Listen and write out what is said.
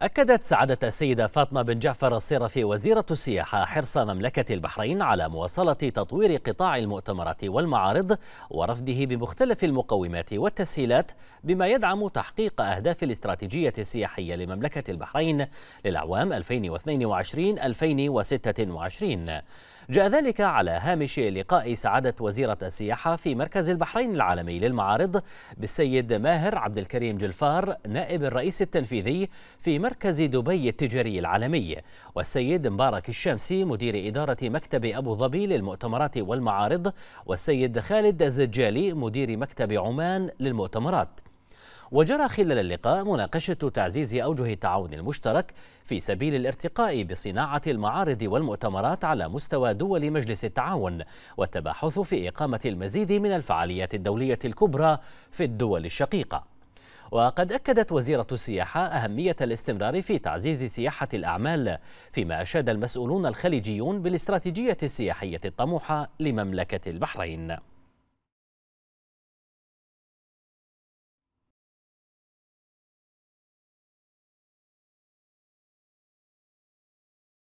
أكدت سعادة السيدة فاطمة بن جعفر الصيرفي وزيرة السياحة حرص مملكة البحرين على مواصلة تطوير قطاع المؤتمرات والمعارض ورفده بمختلف المقومات والتسهيلات بما يدعم تحقيق أهداف الاستراتيجية السياحية لمملكة البحرين للأعوام 2022-2026 جاء ذلك على هامش لقاء سعادة وزيرة السياحة في مركز البحرين العالمي للمعارض بالسيد ماهر عبد الكريم جلفار نائب الرئيس التنفيذي في مركز دبي التجاري العالمي والسيد مبارك الشامسي مدير إدارة مكتب أبو ظبي للمؤتمرات والمعارض والسيد خالد الزجالي مدير مكتب عمان للمؤتمرات وجرى خلال اللقاء مناقشة تعزيز أوجه التعاون المشترك في سبيل الارتقاء بصناعة المعارض والمؤتمرات على مستوى دول مجلس التعاون والتباحث في إقامة المزيد من الفعاليات الدولية الكبرى في الدول الشقيقة وقد أكدت وزيرة السياحة أهمية الاستمرار في تعزيز سياحة الأعمال فيما أشاد المسؤولون الخليجيون بالاستراتيجية السياحية الطموحة لمملكة البحرين